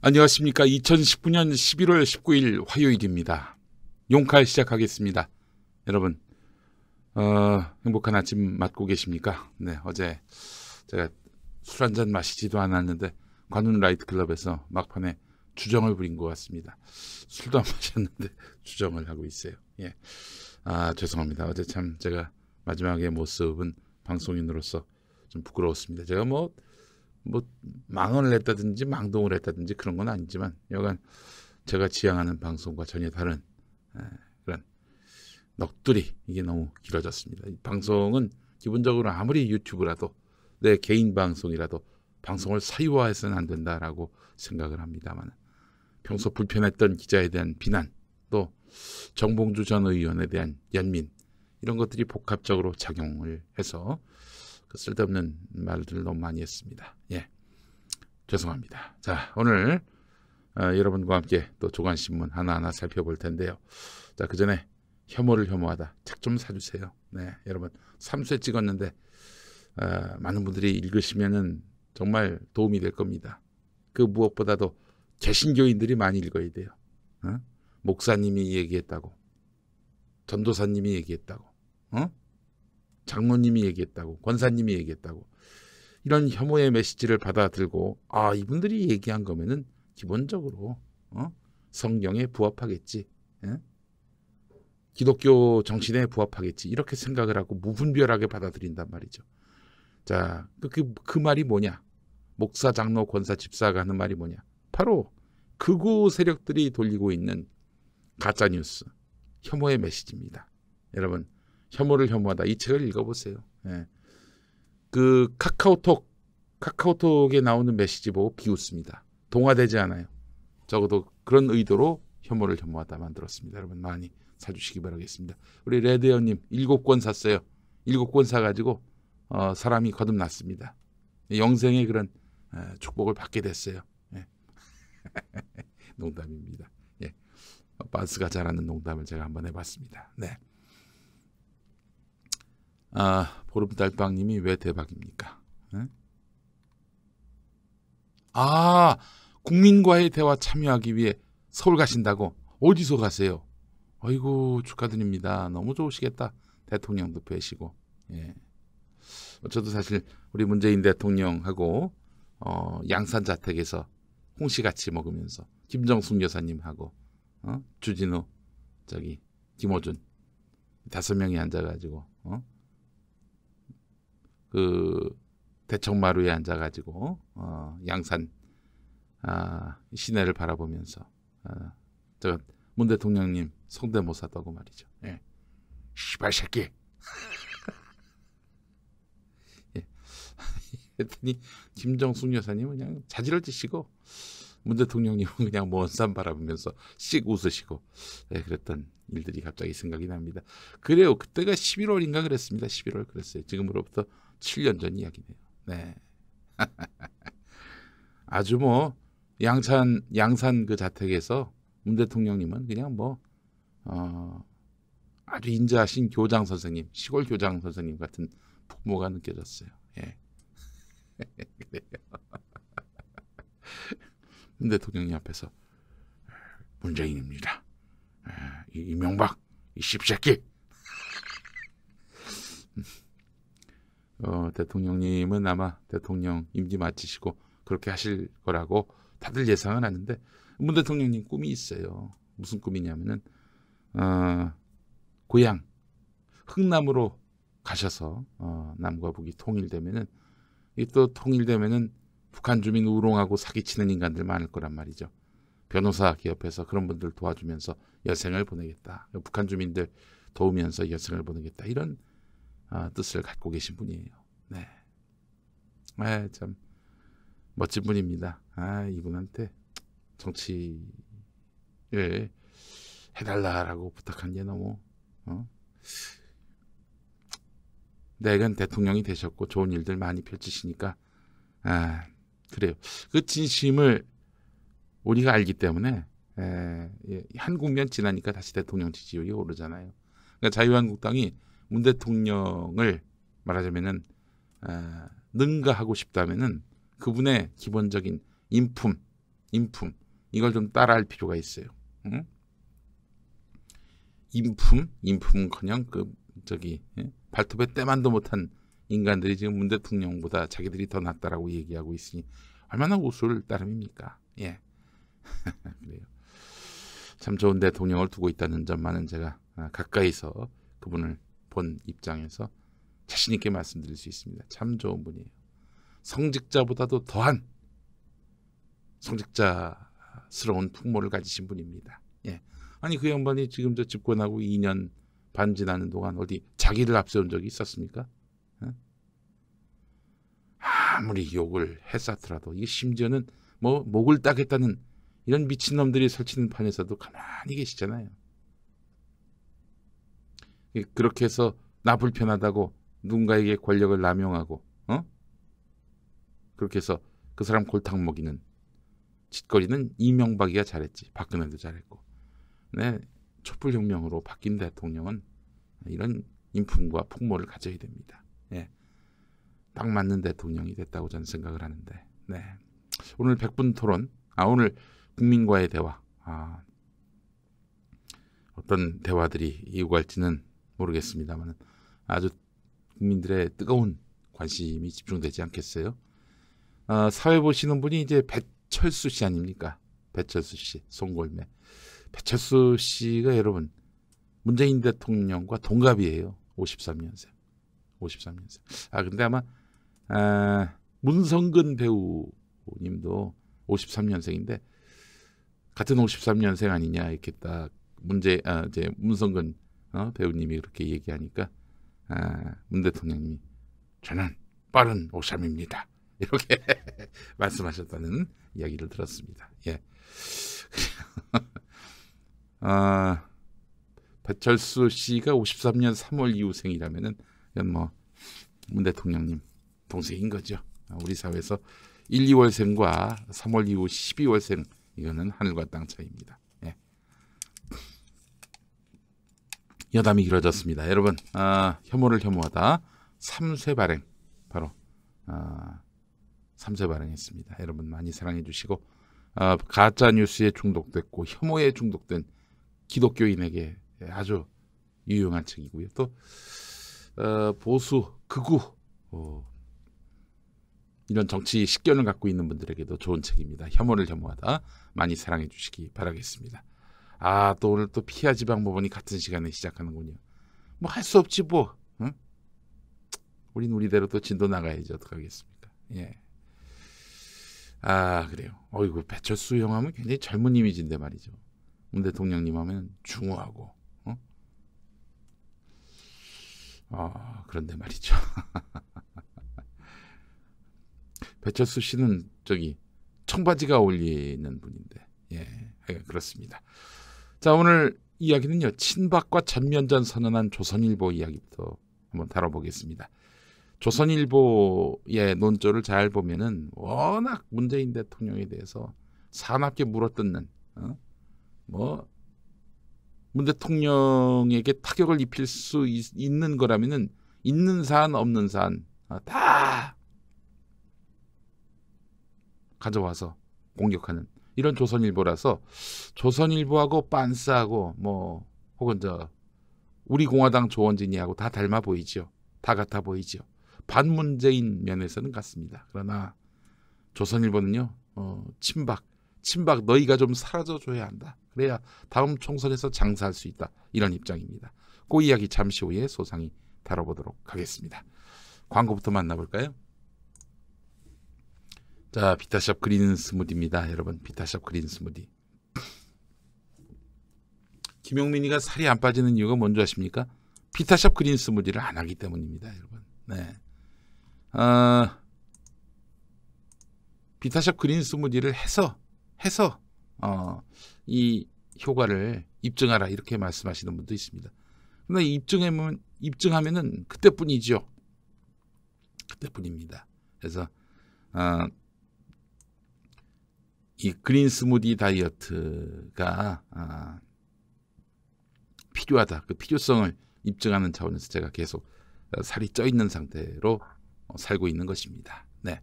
안녕하십니까. 2019년 11월 19일 화요일입니다. 용칼 시작하겠습니다. 여러분, 어, 행복한 아침 맞고 계십니까? 네, 어제 제가 술 한잔 마시지도 않았는데 관훈 라이트 클럽에서 막판에 주정을 부린 것 같습니다. 술도 안 마셨는데 주정을 하고 있어요. 예. 아, 죄송합니다. 어제 참 제가 마지막에 모습은 방송인으로서 좀 부끄러웠습니다. 제가 뭐뭐 망언을 했다든지 망동을 했다든지 그런 건 아니지만 여간 제가 지향하는 방송과 전혀 다른 예, 그런 넋두리 이게 너무 길어졌습니다. 이 방송은 기본적으로 아무리 유튜브라도 내 개인 방송이라도 방송을 사유화해서는 안 된다라고 생각을 합니다만 평소 불편했던 기자에 대한 비난 또 정봉주 전 의원에 대한 연민 이런 것들이 복합적으로 작용을 해서 그 쓸데없는 말들을 너무 많이 했습니다. 예. 죄송합니다. 자, 오늘 어, 여러분과 함께 또 조간신문 하나하나 살펴볼 텐데요. 자, 그 전에 혐오를 혐오하다. 책 좀 사주세요. 네, 여러분. 3쇄 찍었는데 어, 많은 분들이 읽으시면 정말 도움이 될 겁니다. 그 무엇보다도 개신교인들이 많이 읽어야 돼요. 어? 목사님이 얘기했다고. 전도사님이 얘기했다고. 어? 장모님이 얘기했다고 권사님이 얘기했다고 이런 혐오의 메시지를 받아들고 아 이분들이 얘기한 거면은 기본적으로 어? 성경에 부합하겠지 예? 기독교 정신에 부합하겠지 이렇게 생각을 하고 무분별하게 받아들인단 말이죠 자 그, 그, 그 말이 뭐냐 목사 장로 권사 집사가 하는 말이 뭐냐 바로 극우 세력들이 돌리고 있는 가짜뉴스 혐오의 메시지입니다 여러분 혐오를 혐오하다 이 책을 읽어보세요. 예. 그 카카오톡 카카오톡에 나오는 메시지 보고 비웃습니다. 동화되지 않아요. 적어도 그런 의도로 혐오를 혐오하다 만들었습니다. 여러분 많이 사주시기 바라겠습니다. 우리 레드연님 일곱 권 샀어요. 일곱 권 사가지고 어, 사람이 거듭났습니다. 영생의 그런 에, 축복을 받게 됐어요. 예. 농담입니다. 예. 어, 반스가 잘하는 농담을 제가 한번 해봤습니다. 네. 아, 보름달빵님이 왜 대박입니까? 응? 아, 국민과의 대화 참여하기 위해 서울 가신다고? 어디서 가세요? 아이고, 축하드립니다. 너무 좋으시겠다. 대통령도 뵈시고. 예. 저도 사실 우리 문재인 대통령하고 어, 양산 자택에서 홍시 같이 먹으면서 김정숙 여사님하고 어? 주진우 저기 김호준 다섯 명이 앉아가지고 어? 그 대청마루에 앉아가지고 어, 양산 아, 시내를 바라보면서 아, 저문 대통령님 성대모사도 하고 말이죠. 예. 시발 새끼. 예. 했더니 김정숙 여사님은 그냥 자지를 지시고문 대통령님은 그냥 먼산 바라보면서 씩 웃으시고 예, 그랬던 일들이 갑자기 생각이 납니다. 그래요. 그때가 11월인가 그랬습니다. 11월 그랬어요. 지금으로부터 7년 전 이야기네요. 네. 아주 뭐 양산 양산 그 자택에서 문 대통령님은 그냥 뭐 어, 아주 인자하신 교장 선생님 시골 교장 선생님 같은 부모가 느껴졌어요. 예. 문 대통령님 앞에서 문재인입니다. 예, 이 이명박 이 씹새끼. 어, 대통령님은 아마 대통령 임기 마치시고 그렇게 하실 거라고 다들 예상은 하는데 문 대통령님 꿈이 있어요. 무슨 꿈이냐면은 어, 고향 흥남으로 가셔서 어, 남과 북이 통일되면은 이 또 통일되면은 북한 주민 우롱하고 사기치는 인간들 많을 거란 말이죠. 변호사 기업에서 그런 분들 도와주면서 여생을 보내겠다. 북한 주민들 도우면서 여생을 보내겠다. 이런 어, 뜻을 갖고 계신 분이에요. 네. 아, 참 멋진 분입니다. 아, 이분한테 정치를 해달라라고 부탁한 게 너무 어? 내건 네, 대통령이 되셨고 좋은 일들 많이 펼치시니까 아, 그래요. 그 진심을 우리가 알기 때문에 에, 예, 한 국면 지나니까 다시 대통령 지지율이 오르잖아요. 그러니까 자유한국당이 문 대통령을 말하자면은 아, 능가하고 싶다면은 그분의 기본적인 인품, 인품 이걸 좀 따라할 필요가 있어요. 응? 인품, 인품커녕그 저기 예? 발톱에 때만도 못한 인간들이 지금 문 대통령보다 자기들이 더 낫다라고 얘기하고 있으니 얼마나 우스울 따름입니까? 예, 그래요. 참 좋은 대통령을 두고 있다는 점만은 제가 아, 가까이서 그분을 본 입장에서 자신 있게 말씀드릴 수 있습니다. 참 좋은 분이에요. 성직자보다도 더한 성직자스러운 풍모를 가지신 분입니다. 예. 아니 그 양반이 지금 저 집권하고 2년 반 지나는 동안 어디 자기를 앞세운 적이 있었습니까? 예? 아무리 욕을 했었더라도 이게 심지어는 뭐 목을 따겠다는 이런 미친놈들이 설치는 판에서도 가만히 계시잖아요. 예, 그렇게 해서 나 불편하다고 누군가에게 권력을 남용하고 어? 그렇게 해서 그 사람 골탕 먹이는 짓거리는 이명박이가 잘했지 박근혜도 잘했고 네 촛불혁명으로 바뀐 대통령은 이런 인품과 풍모를 가져야 됩니다. 예. 딱 맞는 대통령이 됐다고 저는 생각을 하는데 네. 오늘 100분 토론 아 오늘 국민과의 대화 아, 어떤 대화들이 이어갈지는 모르겠습니다만 아주 국민들의 뜨거운 관심이 집중되지 않겠어요? 아, 사회 보시는 분이 이제 배철수 씨 아닙니까? 배철수 씨, 송골매. 배철수 씨가 여러분 문재인 대통령과 동갑이에요. 53년생. 53년생. 아 근데 아마 아, 문성근 배우님도 53년생인데 같은 53년생 아니냐 이렇게 딱 문제 아 이제 문성근 어? 배우님이 그렇게 얘기하니까 아, 문 대통령님이 저는 빠른 오삼입니다. 이렇게 말씀하셨다는 이야기를 들었습니다. 예. 아, 배철수 씨가 53년 3월 이후생이라면은 뭐문 대통령님 동생인 거죠. 아, 우리 사회에서 1, 2월생과 3월 이후 12월생 이거는 하늘과 땅 차이입니다. 여담이 길어졌습니다. 여러분 아, 혐오를 혐오하다 3세 발행 바로 아, 3세 발행했습니다. 여러분 많이 사랑해 주시고 아, 가짜 뉴스에 중독됐고 혐오에 중독된 기독교인에게 아주 유용한 책이고요. 또 어, 보수 극우 어, 이런 정치 식견을 갖고 있는 분들에게도 좋은 책입니다. 혐오를 혐오하다 많이 사랑해 주시기 바라겠습니다. 아, 또 오늘 또 피하 지방법원이 같은 시간에 시작하는군요. 뭐 할 수 없지 뭐. 응? 우린 우리대로 또 진도 나가야지 어떡하겠습니까? 예. 아, 그래요. 어이구, 배철수 형 하면 굉장히 젊은 이미지인데 말이죠. 문 대통령님 하면 중후하고. 어? 아, 그런데 말이죠. 배철수 씨는 저기 청바지가 어울리는 분인데. 예, 예 그렇습니다. 자 오늘 이야기는요 친박과 전면전 선언한 조선일보 이야기부터 한번 다뤄보겠습니다. 조선일보의 논조를 잘 보면은 워낙 문재인 대통령에 대해서 사납게 물어뜯는 어? 뭐문 대통령에게 타격을 입힐 수 있, 는 거라면은 있는 사안 없는 사안 어, 다 가져와서 공격하는 이런 조선일보라서 조선일보하고 빤스하고 뭐 혹은 저 우리 공화당 조원진이하고 다 닮아 보이죠. 다 같아 보이죠. 반문재인 면에서는 같습니다. 그러나 조선일보는요. 어, 친박, 친박 너희가 좀 사라져줘야 한다. 그래야 다음 총선에서 장사할 수 있다. 이런 입장입니다. 그 이야기 잠시 후에 소상히 다뤄보도록 하겠습니다. 광고부터 만나볼까요? 자, 비타샵 그린 스무디입니다. 여러분, 비타샵 그린 스무디. 김용민이가 살이 안 빠지는 이유가 뭔지 아십니까? 비타샵 그린 스무디를 안 하기 때문입니다, 여러분. 네. 아, 비타샵 그린 스무디를 해서, 해서, 어, 이 효과를 입증하라, 이렇게 말씀하시는 분도 있습니다. 근데 입증하면, 입증하면은 그때뿐이죠. 그때뿐입니다. 그래서, 어, 이 그린 스무디 다이어트가 아, 필요하다. 그 필요성을 입증하는 차원에서 제가 계속 어, 살이 쪄 있는 상태로 어, 살고 있는 것입니다. 네.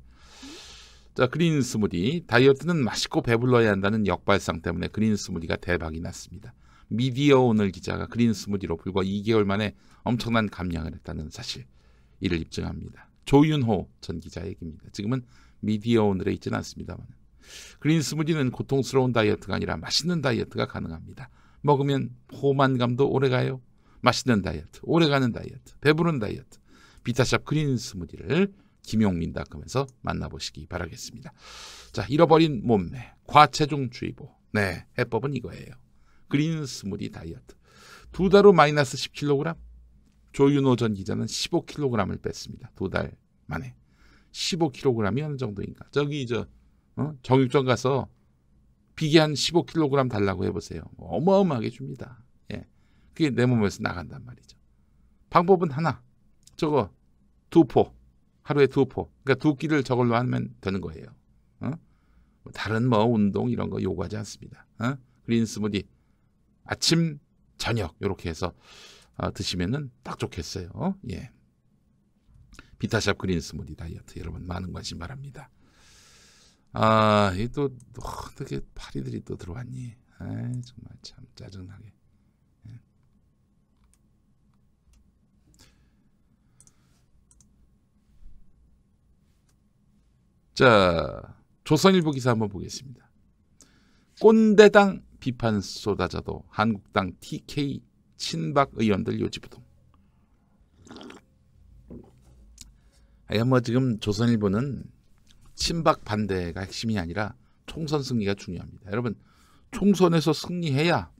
자, 그린 스무디. 다이어트는 맛있고 배불러야 한다는 역발상 때문에 그린 스무디가 대박이 났습니다. 미디어 오늘 기자가 그린 스무디로 불과 2개월 만에 엄청난 감량을 했다는 사실. 이를 입증합니다. 조윤호 전 기자 얘기입니다. 지금은 미디어 오늘에 있지는 않습니다만. 그린 스무디는 고통스러운 다이어트가 아니라 맛있는 다이어트가 가능합니다. 먹으면 포만감도 오래가요. 맛있는 다이어트, 오래가는 다이어트, 배부른 다이어트. 비타샵 그린 스무디를 김용민닷컴에서 만나보시기 바라겠습니다. 자, 잃어버린 몸매, 과체중 주의보. 네, 해법은 이거예요. 그린 스무디 다이어트. 두 달 후 마이너스 10kg. 조윤호 전 기자는 15kg을 뺐습니다. 두 달 만에. 15kg이 어느 정도인가? 저기 저 어? 정육점 가서 비계 한 15kg 달라고 해보세요. 어마어마하게 줍니다. 예. 그게 내 몸에서 나간단 말이죠. 방법은 하나. 저거 두 포. 하루에 두 포. 그러니까 두 끼를 저걸로 하면 되는 거예요. 어? 뭐 다른 뭐 운동 이런 거 요구하지 않습니다. 어? 그린 스무디 아침 저녁 이렇게 해서 어, 드시면딱 좋겠어요. 어? 예. 비타샵 그린 스무디 다이어트 여러분 많은 관심 바랍니다. 아, 이 또 어떻게 파리들이 또 들어왔니? 아, 정말 참 짜증나게. 예. 자, 조선일보 기사 한번 보겠습니다. 꼰대당 비판 쏟아져도 한국당 TK 친박 의원들 요지부동. 아야 뭐 지금 조선일보는 친박 반대가 핵심이 아니라 총선 승리가 중요합니다. 여러분 총선에서 승리해야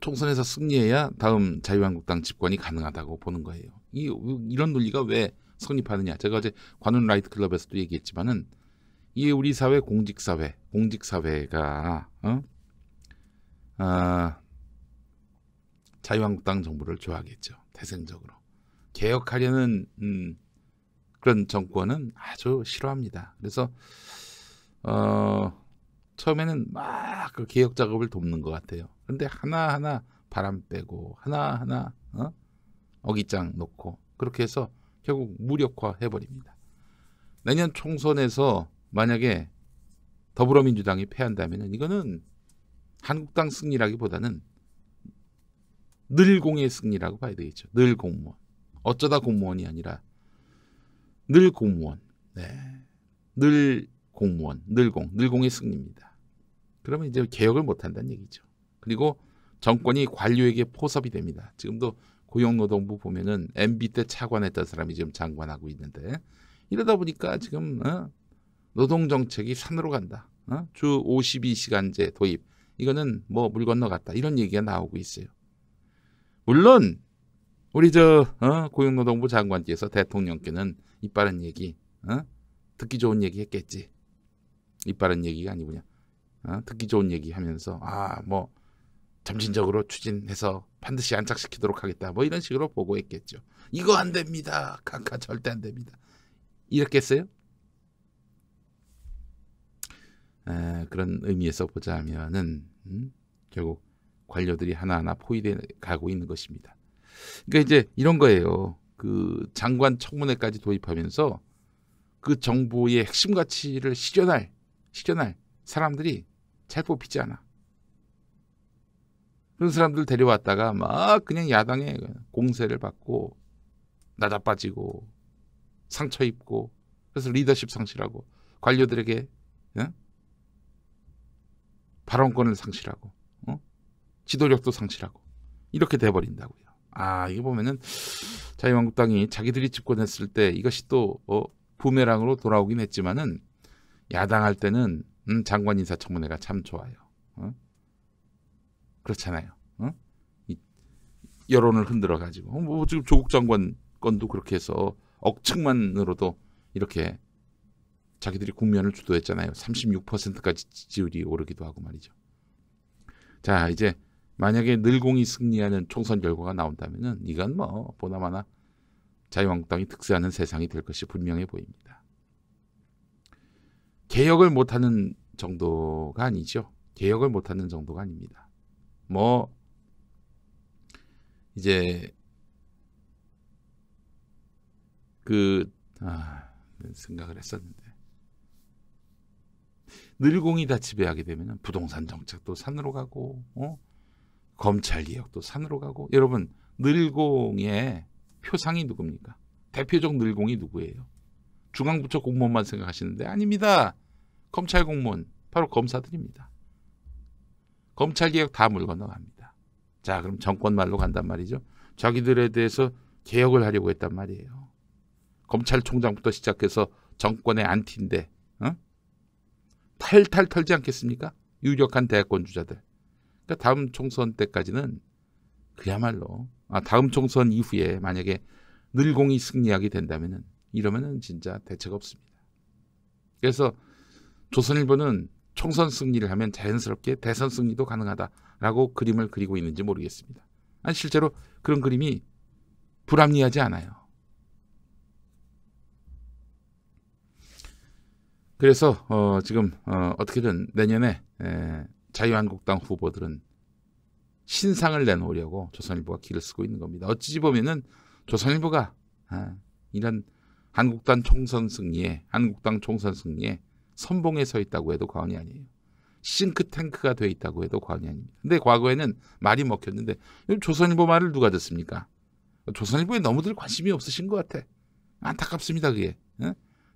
총선에서 승리해야 다음 자유한국당 집권이 가능하다고 보는 거예요. 이 이런 논리가 왜 성립하느냐? 제가 어제 관훈 라이트 클럽에서도 얘기했지만은 이 우리 사회 공직 사회 공직 사회가 어? 아, 자유한국당 정부를 좋아하겠죠. 태생적으로 개혁하려는 음, 그런 정권은 아주 싫어합니다. 그래서 어, 처음에는 막 그 개혁 작업을 돕는 것 같아요. 근데 하나하나 바람 빼고 하나하나 어? 어깃장 놓고 그렇게 해서 결국 무력화 해버립니다. 내년 총선에서 만약에 더불어민주당이 패한다면 이거는 한국당 승리라기보다는 늘공의 승리라고 봐야 되겠죠. 늘 공무원. 어쩌다 공무원이 아니라 늘 공무원. 네. 늘 공무원. 늘 공. 늘 공의 승리입니다. 그러면 이제 개혁을 못 한다는 얘기죠. 그리고 정권이 관료에게 포섭이 됩니다. 지금도 고용노동부 보면은 MB 때 차관했던 사람이 지금 장관하고 있는데 이러다 보니까 지금 어? 노동 정책이 산으로 간다. 어? 주 52시간제 도입. 이거는 뭐 물 건너갔다. 이런 얘기가 나오고 있어요. 물론 우리 저 어? 고용노동부 장관께서 대통령께는 이빨은 얘기, 어? 듣기 좋은 얘기 했겠지. 이빨은 얘기가 아니구나. 어? 듣기 좋은 얘기 하면서 아 뭐 점진적으로 추진해서 반드시 안착시키도록 하겠다. 뭐 이런 식으로 보고했겠죠. 이거 안 됩니다. 카카 절대 안 됩니다. 이렇게 했어요? 에, 그런 의미에서 보자면은 음? 결국 관료들이 하나하나 포위돼 가고 있는 것입니다. 그러니까 이제 이런 거예요. 그 장관 청문회까지 도입하면서 그 정부의 핵심 가치를 실현할 실현할 사람들이 잘 뽑히지 않아. 그런 사람들 데려왔다가 막 그냥 야당에 공세를 받고 나자빠지고 상처 입고 그래서 리더십 상실하고 관료들에게 예? 발언권을 상실하고 어? 지도력도 상실하고 이렇게 돼버린다고요. 아 이게 보면은 자유한국당이 자기들이 집권했을 때 이것이 또 어, 부메랑으로 돌아오긴 했지만은 야당할 때는 음, 장관 인사청문회가 참 좋아요. 어? 그렇잖아요. 어? 이, 여론을 흔들어 가지고 어, 뭐 지금 조국 장관 건도 그렇게 해서 억측만으로도 이렇게 자기들이 국면을 주도했잖아요. 3 6까 지지율이 오르기도 하고 말이죠. 자 이제 만약에 늘공이 승리하는 총선 결과가 나온다면 이건 뭐 보나마나 자유한국당이 득세하는 세상이 될 것이 분명해 보입니다. 개혁을 못하는 정도가 아니죠. 개혁을 못하는 정도가 아닙니다. 뭐 이제 그 아, 그 생각을 했었는데 늘공이 다 지배하게 되면 부동산 정책도 산으로 가고 어? 검찰 개혁도 산으로 가고 여러분 늘공의 표상이 누굽니까? 대표적 늘공이 누구예요? 중앙부처 공무원만 생각하시는데 아닙니다. 검찰 공무원 바로 검사들입니다. 검찰 개혁 다 물 건너갑니다. 자 그럼 정권 말로 간단 말이죠. 자기들에 대해서 개혁을 하려고 했단 말이에요. 검찰총장부터 시작해서 정권의 안티인데 어? 탈탈 털지 않겠습니까? 유력한 대권 주자들. 그러니까 다음 총선 때까지는 그야말로 아, 다음 총선 이후에 만약에 늘공이 승리하게 된다면은 이러면은 진짜 대책 없습니다. 그래서 조선일보는 총선 승리를 하면 자연스럽게 대선 승리도 가능하다라고 그림을 그리고 있는지 모르겠습니다. 아니 실제로 그런 그림이 불합리하지 않아요. 그래서 어, 지금 어, 떻게든 내년에 에, 자유한국당 후보들은 신상을 내놓으려고 조선일보가 길을 쓰고 있는 겁니다. 어찌 보면은 조선일보가 아, 이런 한국당 총선 승리에 한국당 총선 승리에 선봉에 서 있다고 해도 과언이 아니에요. 싱크탱크가 돼 있다고 해도 과언이 아닙니다. 근데 과거에는 말이 먹혔는데 조선일보 말을 누가 듣습니까? 조선일보에 너무들 관심이 없으신 것 같아. 안타깝습니다 그게.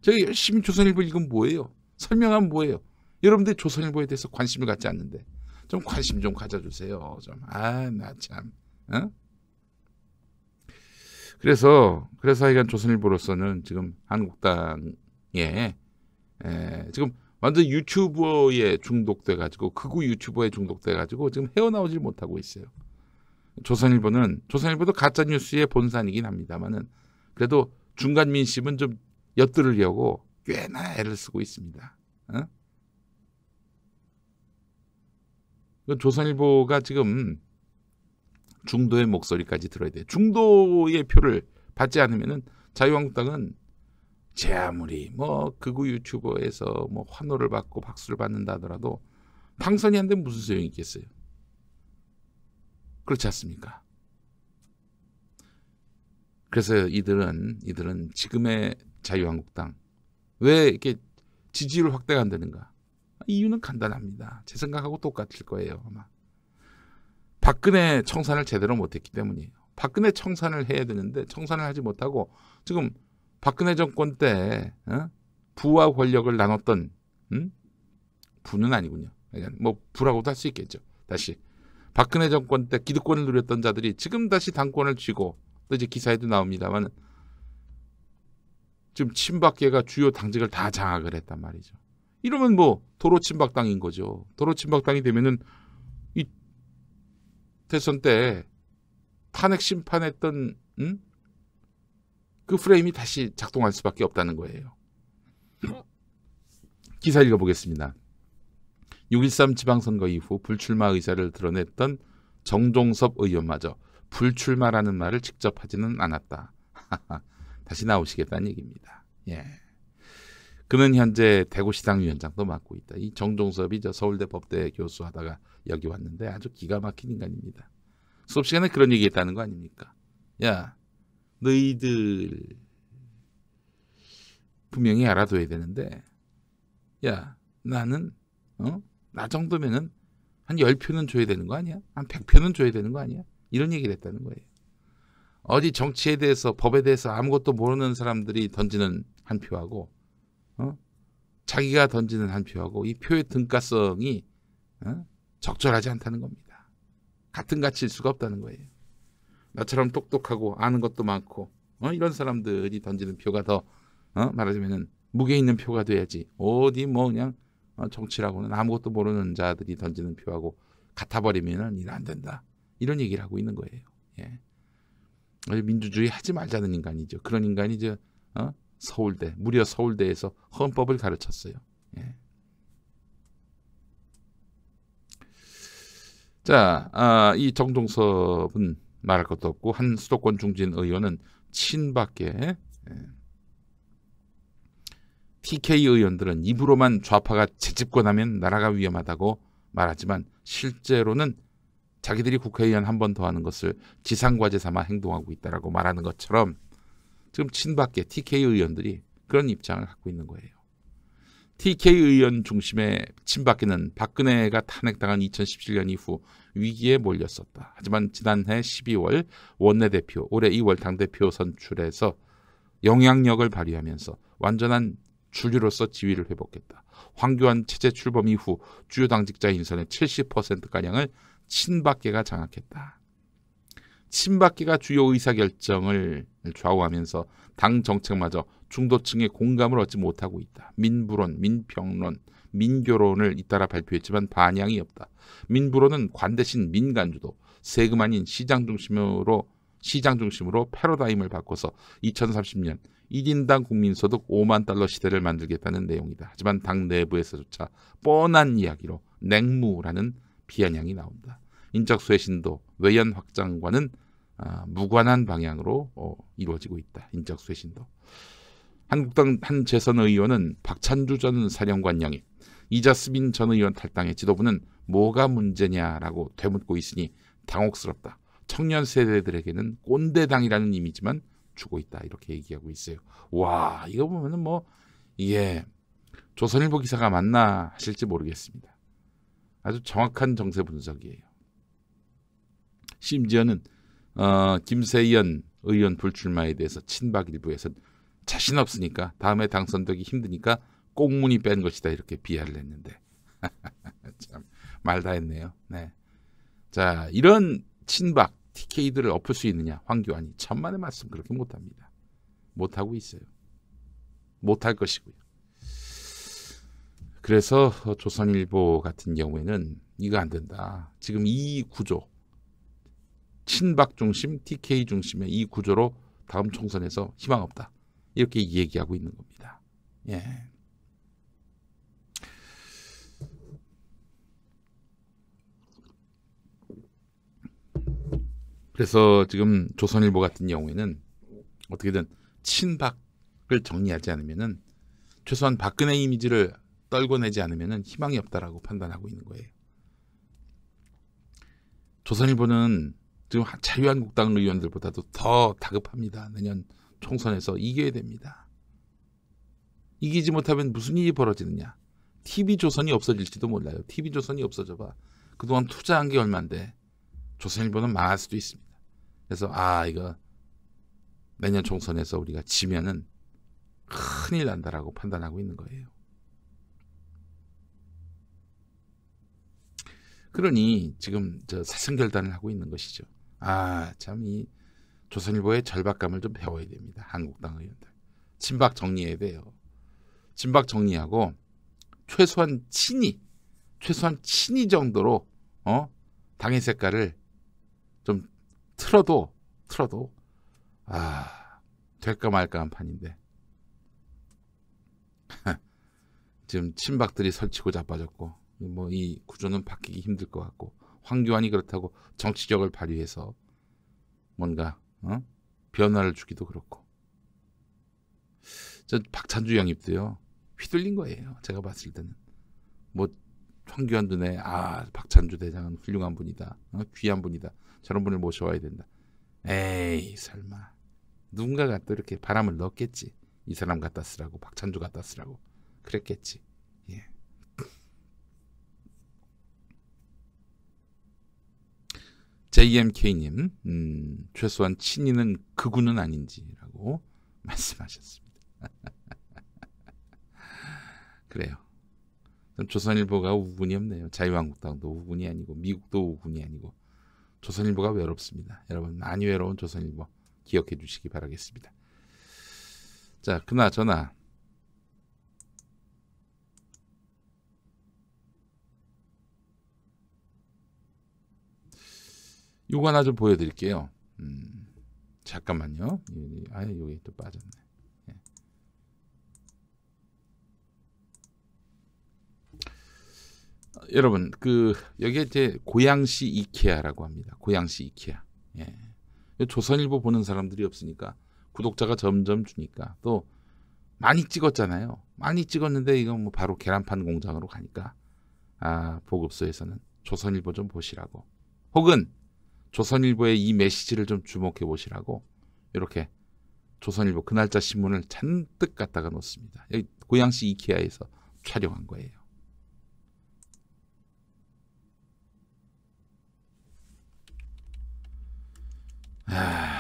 저 열심히 조선일보 읽으면 뭐예요? 설명하면 뭐예요? 여러분들 조선일보에 대해서 관심을 갖지 않는데 좀 관심 좀 가져주세요. 좀 아 나 참. 어? 그래서 그래서 하여간 조선일보로서는 지금 한국당에 에, 지금 완전 유튜버에 중독돼 가지고 극우 유튜버에 중독돼 가지고 지금 헤어나오질 못하고 있어요. 조선일보는 조선일보도 가짜 뉴스의 본산이긴 합니다만은 그래도 중간 민심은 좀 엿들으려고 꽤나 애를 쓰고 있습니다. 어? 그 조선일보가 지금 중도의 목소리까지 들어야 돼. 중도의 표를 받지 않으면은 자유한국당은 제 아무리 뭐 극우 유튜버에서 뭐 환호를 받고 박수를 받는다 더라도 당선이 안 되면 무슨 소용이 있겠어요. 그렇지 않습니까? 그래서 이들은 이들은 지금의 자유한국당 왜 이렇게 지지율 확대가 안 되는가? 이유는 간단합니다. 제 생각하고 똑같을 거예요. 아마. 박근혜 청산을 제대로 못했기 때문이에요. 박근혜 청산을 해야 되는데 청산을 하지 못하고 지금 박근혜 정권 때 어? 부와 권력을 나눴던 음? 부는 아니군요. 뭐 부라고도 할 수 있겠죠. 다시 박근혜 정권 때 기득권을 누렸던 자들이 지금 다시 당권을 쥐고 또 이제 기사에도 나옵니다만 지금 친박계가 주요 당직을 다 장악을 했단 말이죠. 이러면 뭐 도로 침박당인 거죠. 도로 침박당이 되면은 이 대선 때 탄핵 심판했던 음? 그 프레임이 다시 작동할 수밖에 없다는 거예요. 기사 읽어보겠습니다. 6.13 지방선거 이후 불출마 의사를 드러냈던 정종섭 의원마저 불출마라는 말을 직접 하지는 않았다. 다시 나오시겠다는 얘기입니다. 예. 그는 현재 대구 시당위원장도 맡고 있다. 이 정종섭이 저 서울대 법대 교수하다가 여기 왔는데 아주 기가 막힌 인간입니다. 수업 시간에 그런 얘기했다는 거 아닙니까? 야, 너희들 분명히 알아둬야 되는데, 야, 나는 어? 나 정도면은 한 10표는 줘야 되는 거 아니야? 한 100표는 줘야 되는 거 아니야? 이런 얘기를 했다는 거예요. 어디 정치에 대해서 법에 대해서 아무것도 모르는 사람들이 던지는 한 표하고 어? 자기가 던지는 한 표하고 이 표의 등가성이 어? 적절하지 않다는 겁니다. 같은 가치일 수가 없다는 거예요. 나처럼 똑똑하고 아는 것도 많고 어? 이런 사람들이 던지는 표가 더 어? 말하자면 무게 있는 표가 돼야지 어디 뭐 그냥 어? 정치라고는 아무것도 모르는 자들이 던지는 표하고 같아버리면 일안 된다. 이런 얘기를 하고 있는 거예요. 예. 민주주의 하지 말자는 인간이죠. 그런 인간이 이제 어? 서울대 무려 서울대에서 헌법을 가르쳤어요. 예. 자, 아, 이 정동섭은 말할 것도 없고 한 수도권 중진 의원은 친박계 예. TK 의원들은 입으로만 좌파가 재집권하면 나라가 위험하다고 말하지만 실제로는 자기들이 국회의원 한 번 더 하는 것을 지상과제 삼아 행동하고 있다라고 말하는 것처럼 지금 친박계 TK 의원들이 그런 입장을 갖고 있는 거예요. TK 의원 중심의 친박계는 박근혜가 탄핵당한 2017년 이후 위기에 몰렸었다. 하지만 지난해 12월 원내대표, 올해 2월 당대표 선출에서 영향력을 발휘하면서 완전한 주류로서 지위를 회복했다. 황교안 체제 출범 이후 주요 당직자 인선의 70%가량을 친박계가 장악했다. 친박계가 주요 의사결정을 좌우하면서 당 정책마저 중도층의 공감을 얻지 못하고 있다. 민부론, 민평론, 민교론을 잇따라 발표했지만 반향이 없다. 민부론은 관 대신 민간주도, 세금 아닌 시장 중심으로 시장 중심으로 패러다임을 바꿔서 2030년 1인당 국민소득 5만 달러 시대를 만들겠다는 내용이다. 하지만 당 내부에서조차 뻔한 이야기로 냉무라는 비아냥이 나온다. 인적 쇄신도 외연 확장과는 아, 무관한 방향으로 어, 이루어지고 있다. 인적 쇄신도. 한국당 한 재선 의원은 박찬주 전 사령관 영입, 이자스민 전 의원 탈당의 지도부는 뭐가 문제냐라고 되묻고 있으니 당혹스럽다. 청년 세대들에게는 꼰대당이라는 이미지만 주고 있다. 이렇게 얘기하고 있어요. 와, 이거 보면은 뭐 이게 조선일보 기사가 맞나 하실지 모르겠습니다. 아주 정확한 정세 분석이에요. 심지어는 어, 김세연 의원 불출마에 대해서 친박일부에서 자신 없으니까 다음에 당선되기 힘드니까 꽁무니 뺀 것이다 이렇게 비하를 했는데 참말다 했네요. 네. 자 이런 친박 TK들을 엎을 수 있느냐 황교안이 천만의 말씀 그렇게 못합니다. 못하고 있어요. 못할 것이고요. 그래서 조선일보 같은 경우에는 이거 안 된다. 지금 이 구조 친박 중심, TK 중심의 이 구조로 다음 총선에서 희망 없다. 이렇게 얘기하고 있는 겁니다. 예. 그래서 지금 조선일보 같은 경우에는 어떻게든 친박을 정리하지 않으면은 최소한 박근혜 이미지를 떨궈내지 않으면은 희망이 없다라고 판단하고 있는 거예요. 조선일보는 지금 자유한국당 의원들보다도 더 다급합니다. 내년 총선에서 이겨야 됩니다. 이기지 못하면 무슨 일이 벌어지느냐. TV조선이 없어질지도 몰라요. TV조선이 없어져봐. 그동안 투자한 게 얼만데 조선일보는 망할 수도 있습니다. 그래서 아 이거 내년 총선에서 우리가 지면은 큰일 난다라고 판단하고 있는 거예요. 그러니 지금 저 사생결단을 하고 있는 것이죠. 아참이 조선일보의 절박감을 좀 배워야 됩니다. 한국당 의원들 친박 정리해야 돼요. 친박 정리하고 최소한 친이 최소한 친이 정도로 어 당의 색깔을 좀 틀어도 틀어도 아 될까 말까 한 판인데 지금 친박들이 설치고 자빠졌고 뭐 이 구조는 바뀌기 힘들 것 같고 황교안이 그렇다고 정치력을 발휘해서 뭔가 어? 변화를 주기도 그렇고 저 박찬주 영입도요 휘둘린 거예요 제가 봤을 때는 뭐 황교안 눈에 아 박찬주 대장은 훌륭한 분이다 어? 귀한 분이다 저런 분을 모셔와야 된다 에이 설마 누군가가 또 이렇게 바람을 넣었겠지 이 사람 갖다 쓰라고 박찬주 갖다 쓰라고 그랬겠지 JMK님, 음, 최소한 친이는 그구는 아닌지라고 말씀하셨습니다. 그래요. 조선일보가 우군이 없네요. 자유한국당도 우군이 아니고 미국도 우군이 아니고 조선일보가 외롭습니다. 여러분 많이 외로운 조선일보 기억해 주시기 바라겠습니다. 자, 그나저나 요거 하나 좀 보여드릴게요. 음, 잠깐만요. 아예 여기 또 빠졌네. 예. 아, 여러분 그 여기에 이제 고양시 이케아라고 합니다. 고양시 이케아. 예. 조선일보 보는 사람들이 없으니까 구독자가 점점 주니까 또 많이 찍었잖아요. 많이 찍었는데 이건 뭐 바로 계란판 공장으로 가니까 아 보급소에서는 조선일보 좀 보시라고 혹은 조선일보의 이 메시지를 좀 주목해 보시라고 이렇게 조선일보 그날짜 신문을 잔뜩 갖다가 놓습니다. 여기 고양시 이케아에서 촬영한 거예요. 아...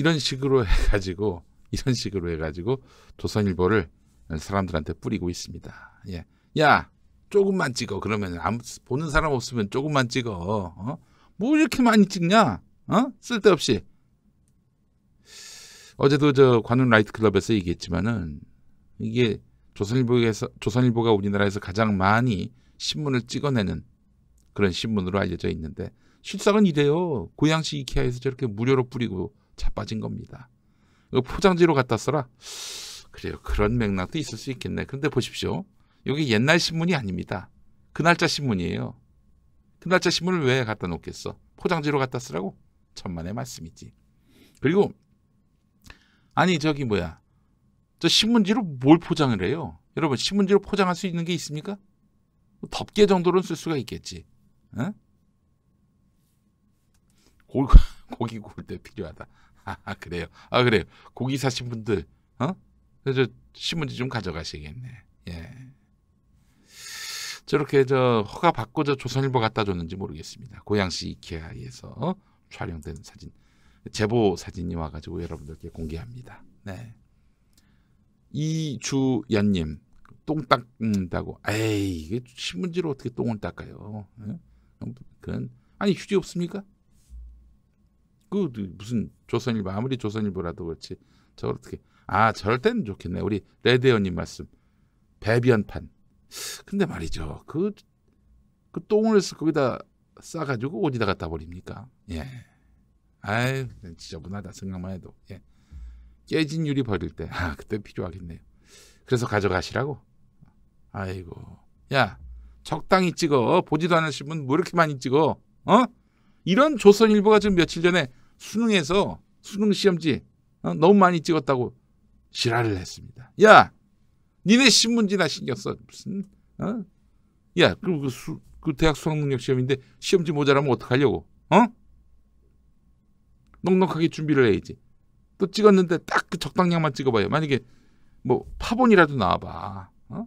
이런 식으로 해가지고 이런 식으로 해가지고 조선일보를 사람들한테 뿌리고 있습니다. 예. 야 조금만 찍어 그러면 아무 보는 사람 없으면 조금만 찍어 어? 뭐 이렇게 많이 찍냐 어? 쓸데없이 어제도 저 관훈 라이트 클럽에서 얘기했지만은 이게 조선일보에서 조선일보가 우리나라에서 가장 많이 신문을 찍어내는 그런 신문으로 알려져 있는데 실상은 이래요. 고양시 이케아에서 저렇게 무료로 뿌리고 자빠진 겁니다. 포장지로 갖다 써라. 그래요. 그런 맥락도 있을 수 있겠네. 그런데 보십시오. 여기 옛날 신문이 아닙니다. 그 날짜 신문이에요. 그 날짜 신문을 왜 갖다 놓겠어? 포장지로 갖다 쓰라고? 천만의 말씀이지. 그리고 아니 저기 뭐야 저 신문지로 뭘 포장을 해요? 여러분 신문지로 포장할 수 있는 게 있습니까? 덮개 정도로는 쓸 수가 있겠지. 응? 고기 고기 구울 때 필요하다. 아 그래요. 아 그래요. 고기 사신 분들 어? 그래서 신문지 좀 가져가시겠네. 예. 저렇게 저 허가 받고 저 조선일보 갖다 줬는지 모르겠습니다. 고양시 이케아에서 어? 촬영된 사진, 제보 사진이 와가지고 여러분들께 공개합니다. 네. 이주연님 똥 닦는다고. 에이 이게 신문지로 어떻게 똥을 닦아요? 예? 그건 아니 휴지 없습니까? 그 무슨 조선일보 아무리 조선일보라도 그렇지 저 어떻게 아 저럴 때는 좋겠네 우리 레드연님 말씀 배변판 근데 말이죠 그, 그 똥을 거기다 싸가지고 어디다 갖다 버립니까 예 아유 지저분하다 생각만 해도 예 깨진 유리 버릴 때 아 그때 필요하겠네요 그래서 가져가시라고 아이고 야 적당히 찍어 보지도 않으신 분뭐 이렇게 많이 찍어 어 이런 조선일보가 지금 며칠 전에 수능에서 수능 시험지 어, 너무 많이 찍었다고 실화를 했습니다. 야, 니네 신문지나 신경 써 무슨 어? 야, 그리고 그, 수, 그 대학 수학능력 시험인데 시험지 모자라면 어떡하려고? 어? 넉넉하게 준비를 해야지. 또 찍었는데 딱 그 적당량만 찍어봐요. 만약에 뭐 파본이라도 나와봐. 어?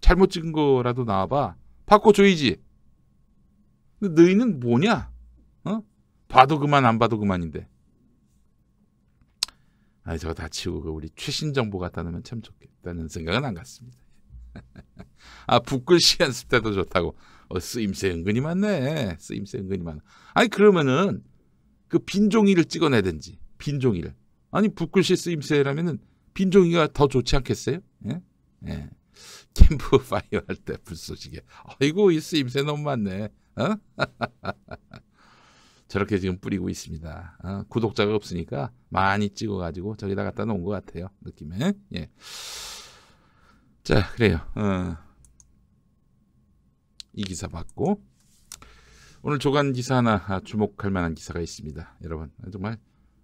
잘못 찍은 거라도 나와봐. 바꿔줘야지. 근데 너희는 뭐냐? 어? 봐도 그만 안 봐도 그만인데. 아, 저거 다치고그 우리 최신 정보가 따르면 참 좋겠다는 생각은 안 갔습니다. 아, 북글씨 연습 때도 좋다고. 어, 쓰임새 은근히 많네. 쓰임새 은근히 많아. 아니, 그러면은 그 빈종이를 찍어내든지. 빈종이를. 아니, 북글씨 쓰임새라면은 빈종이가 더 좋지 않겠어요? 예? 예. 캠프 파이어 할 때 불쏘시개. 아이고, 이 쓰임새 너무 많네. 어? 저렇게 지금 뿌리고 있습니다. 어, 구독자가 없으니까 많이 찍어가지고 저기다 갖다 놓은 것 같아요. 느낌에. 예. 자, 그래요. 어, 이 기사 봤고 오늘 조간 기사 하나 아, 주목할 만한 기사가 있습니다. 여러분 정말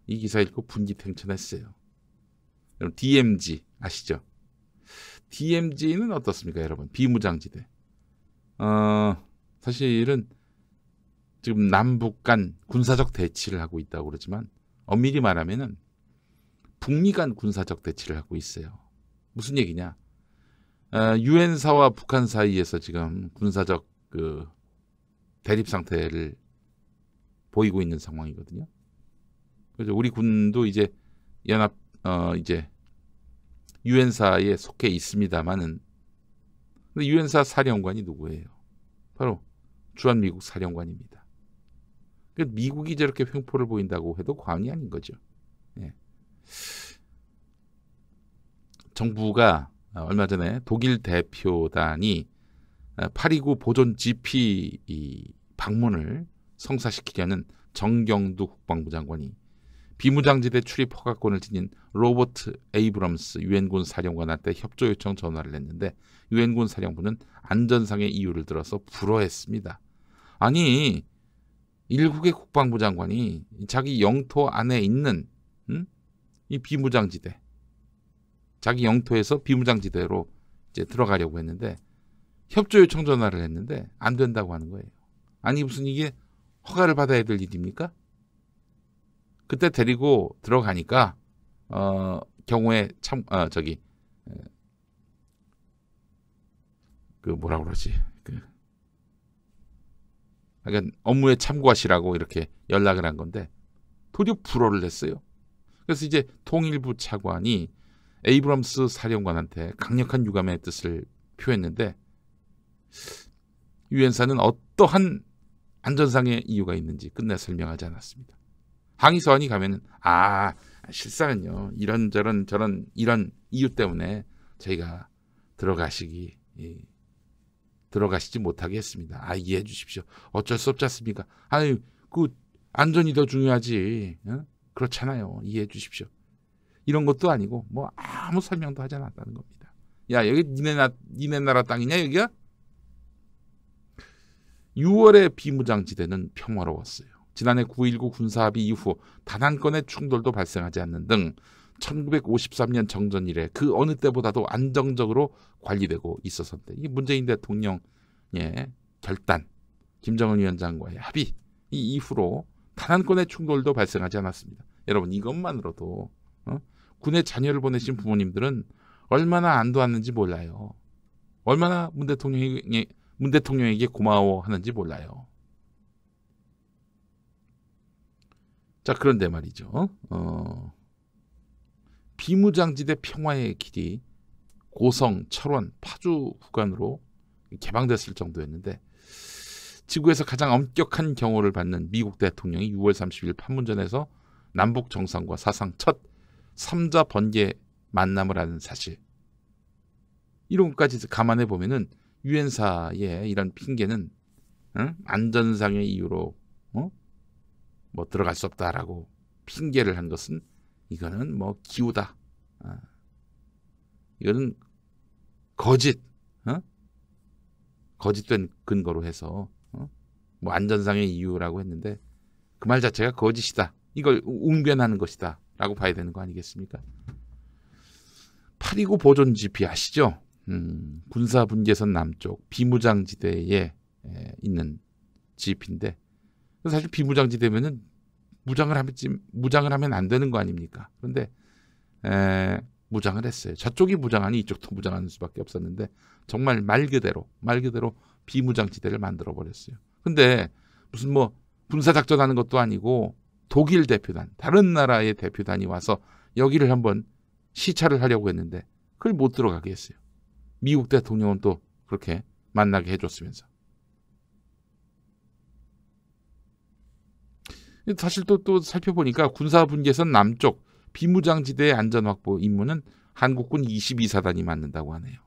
이 기사 읽고 분기탱천했어요. 여러분 DMZ 아시죠? DMZ는 어떻습니까, 여러분? 비무장지대. 어, 사실은 지금 남북 간 군사적 대치를 하고 있다고 그러지만 엄밀히 말하면은 북미 간 군사적 대치를 하고 있어요. 무슨 얘기냐? 아, 유엔사와 북한 사이에서 지금 군사적 그 대립 상태를 보이고 있는 상황이거든요. 그래서 우리 군도 이제 연합 어 이제 유엔사에 속해 있습니다만은 유엔사 사령관이 누구예요? 바로 주한미국 사령관입니다. 미국이 저렇게 횡포를 보인다고 해도 과언이 아닌 거죠. 예. 정부가 아, 얼마 전에 독일 대표단이 파리구 아, 보존 GP 방문을 성사시키려는 정경두 국방부 장관이 비무장지대 출입 허가권을 지닌 로버트 에이브럼스 유엔군 사령관한테 협조 요청 전화를 했는데 유엔군 사령부는 안전상의 이유를 들어서 불허했습니다. 아니 일국의 국방부 장관이 자기 영토 안에 있는 음? 이 비무장지대 자기 영토에서 비무장지대로 이제 들어가려고 했는데 협조 요청 전화를 했는데 안 된다고 하는 거예요. 아니 무슨 이게 허가를 받아야 될 일입니까? 그때 데리고 들어가니까 어 경우에 참 어, 저기 그 뭐라 그러지 그러니까 업무에 참고하시라고 이렇게 연락을 한 건데 도리어 불어를냈어요 그래서 이제 통일부 차관이 에이브럼스 사령관한테 강력한 유감의 뜻을 표했는데 유엔사는 어떠한 안전상의 이유가 있는지 끝내 설명하지 않았습니다. 항의 서원이 가면 아 실상은요 이런 저런 저런 이런 이유 때문에 저희가 들어가시기 예, 들어가시지 못하게 했습니다. 아, 이해해 주십시오. 어쩔 수 없지 않습니까? 아유, 그, 안전이 더 중요하지. 어? 그렇잖아요. 이해해 주십시오. 이런 것도 아니고, 뭐, 아무 설명도 하지 않았다는 겁니다. 야, 여기 니네, 나, 니네 나라 땅이냐, 여기가? 6월의 비무장지대는 평화로웠어요. 지난해 9.19 군사합의 이후 단 한 건의 충돌도 발생하지 않는 등 1953년 정전 이래 그 어느 때보다도 안정적으로 관리되고 있었었는데 이 문재인 대통령의 결단, 김정은 위원장과의 합의 이 이후로 단 한 건의 충돌도 발생하지 않았습니다. 여러분 이것만으로도 어? 군에 자녀를 보내신 부모님들은 얼마나 안도하는지 몰라요. 얼마나 문 대통령에게 문 대통령에게 고마워하는지 몰라요. 자 그런데 말이죠. 어. 비무장지대 평화의 길이 고성, 철원, 파주 구간으로 개방됐을 정도였는데 지구에서 가장 엄격한 경호를 받는 미국 대통령이 6월 30일 판문점에서 남북 정상과 사상 첫 3자 번개 만남을 하는 사실. 이론까지 감안해 보면은 유엔사의 이런 핑계는 응? 안전상의 이유로 어? 뭐 들어갈 수 없다라고 핑계를 한 것은 이거는 뭐 기우다. 어. 이거는 거짓. 어? 거짓된 근거로 해서 어? 뭐 안전상의 이유라고 했는데 그 말 자체가 거짓이다. 이걸 웅변하는 것이다. 라고 봐야 되는 거 아니겠습니까? 829 보존 지피 아시죠? 음, 군사 분계선 남쪽 비무장지대에 있는 지피인데 사실 비무장지대면은 무장을 하면 무장을 하면 안 되는 거 아닙니까? 그런데 에, 무장을 했어요. 저쪽이 무장하니 이쪽도 무장하는 수밖에 없었는데 정말 말 그대로 말 그대로 비무장 지대를 만들어 버렸어요. 근데 무슨 뭐 군사 작전하는 것도 아니고 독일 대표단 다른 나라의 대표단이 와서 여기를 한번 시찰을 하려고 했는데 그걸 못 들어가게 했어요. 미국 대통령은 또 그렇게 만나게 해줬으면서. 사실 또, 또 살펴보니까 군사분계선 남쪽 비무장지대의 안전 확보 임무는 한국군 22사단이 맡는다고 하네요.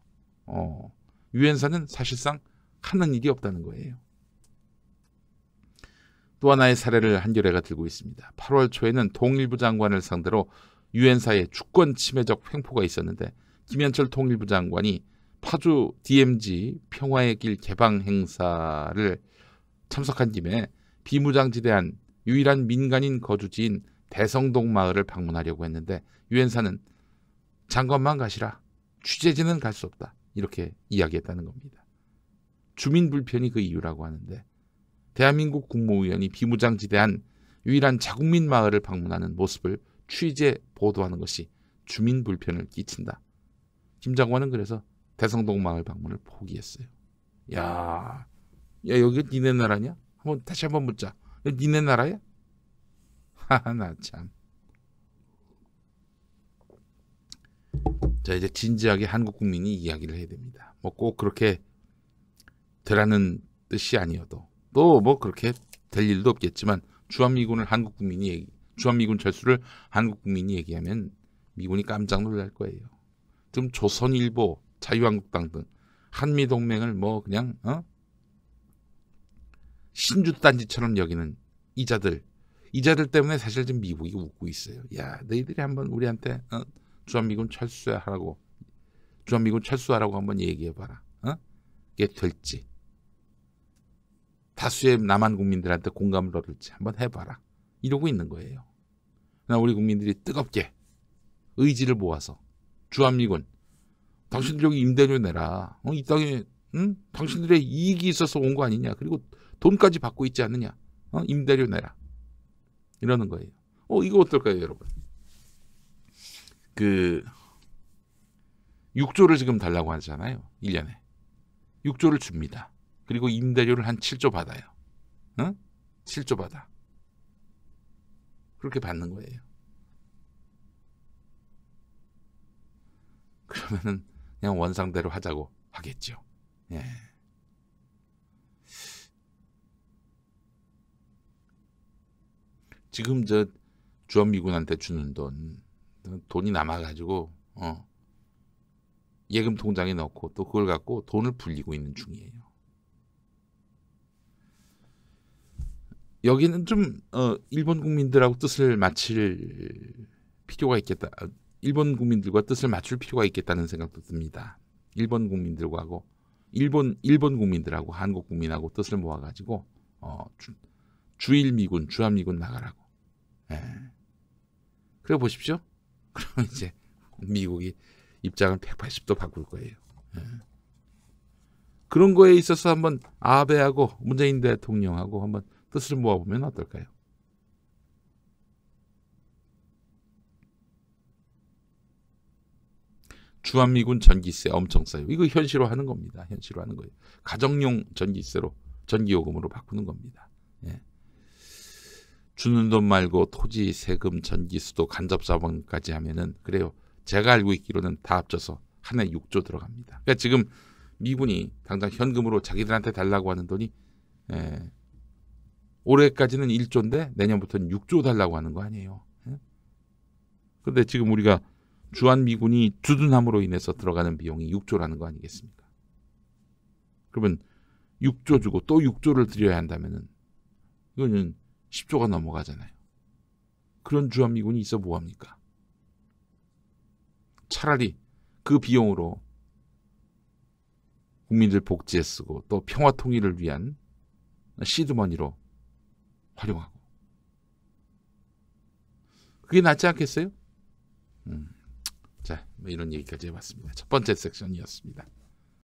어, 유엔사는 사실상 하는 일이 없다는 거예요. 또 하나의 사례를 한겨레가 들고 있습니다. 8월 초에는 통일부 장관을 상대로 유엔사의 주권 침해적 횡포가 있었는데 김현철 통일부 장관이 파주 DMZ 평화의 길 개방 행사를 참석한 김에 비무장지대한 유일한 민간인 거주지인 대성동 마을을 방문하려고 했는데 유엔사는 장관만 가시라. 취재진은 갈 수 없다. 이렇게 이야기했다는 겁니다. 주민 불편이 그 이유라고 하는데 대한민국 국무위원이 비무장지대한 유일한 자국민 마을을 방문하는 모습을 취재 보도하는 것이 주민 불편을 끼친다. 김 장관은 그래서 대성동 마을 방문을 포기했어요. 야, 야 여기 니네 나라냐? 한번 다시 한번 묻자. 니네 나라야? 하나 아, 참. 자 이제 진지하게 한국 국민이 이야기를 해야 됩니다. 뭐 꼭 그렇게 되라는 뜻이 아니어도 또 뭐 그렇게 될 일도 없겠지만 주한미군을 한국 국민이 얘기, 주한미군 철수를 한국 국민이 얘기하면 미군이 깜짝 놀랄 거예요. 지금 조선일보, 자유한국당 등 한미동맹을 뭐 그냥 어? 신주단지처럼 여기는 이자들 이자들 때문에 사실 지금 미국이 웃고 있어요. 야 너희들이 한번 우리한테 어, 주한미군 철수하라고 주한미군 철수하라고 한번 얘기해봐라. 어? 이게 될지 다수의 남한 국민들한테 공감을 얻을지 한번 해봐라. 이러고 있는 거예요. 우리 국민들이 뜨겁게 의지를 모아서 주한미군 당신들 여기 임대료 내라. 어, 이 땅에 응? 당신들의 이익이 있어서 온 거 아니냐. 그리고 돈까지 받고 있지 않느냐. 어? 임대료 내라. 이러는 거예요. 어, 이거 어떨까요, 여러분? 그 6조를 지금 달라고 하잖아요. 1년에. 6조를 줍니다. 그리고 임대료를 한 7조 받아요. 어? 7조 받아. 그렇게 받는 거예요. 그러면은 그냥 원상대로 하자고 하겠죠. 예. 지금 저 주한미군한테 주는 돈 돈이 남아가지고 어 예금 통장에 넣고 또 그걸 갖고 돈을 불리고 있는 중이에요. 여기는 좀 어, 일본 국민들하고 뜻을 맞출 필요가 있겠다. 일본 국민들과 뜻을 맞출 필요가 있겠다는 생각도 듭니다. 일본 국민들과 하고 일본 일본 국민들하고 한국 국민하고 뜻을 모아가지고 어, 주, 주일 미군 주한 미군 나가라고. 예. 그래 보십시오. 그럼 이제 미국이 입장을 180도 바꿀 거예요. 예. 그런 거에 있어서 한번 아베하고 문재인 대통령하고 한번 뜻을 모아보면 어떨까요? 주한미군 전기세 엄청 싸요. 이거 현실화 하는 겁니다. 현실화 하는 거예요. 가정용 전기세로 전기요금으로 바꾸는 겁니다. 예. 주는 돈 말고 토지, 세금, 전기, 수도, 간접 자본까지 하면은 그래요. 제가 알고 있기로는 다 합쳐서 한 해 6조 들어갑니다. 그러니까 지금 미군이 당장 현금으로 자기들한테 달라고 하는 돈이 에, 예, 올해까지는 1조인데 내년부터는 6조 달라고 하는 거 아니에요. 예? 그런데 지금 우리가 주한 미군이 주둔함으로 인해서 들어가는 비용이 6조라는 거 아니겠습니까? 그러면 6조 주고 또 6조를 드려야 한다면은 이거는 10조가 넘어가잖아요. 그런 주한미군이 있어 뭐합니까? 차라리 그 비용으로 국민들 복지에 쓰고 또 평화 통일을 위한 시드머니로 활용하고 그게 낫지 않겠어요? 음. 자, 뭐 이런 얘기까지 해봤습니다. 첫 번째 섹션이었습니다.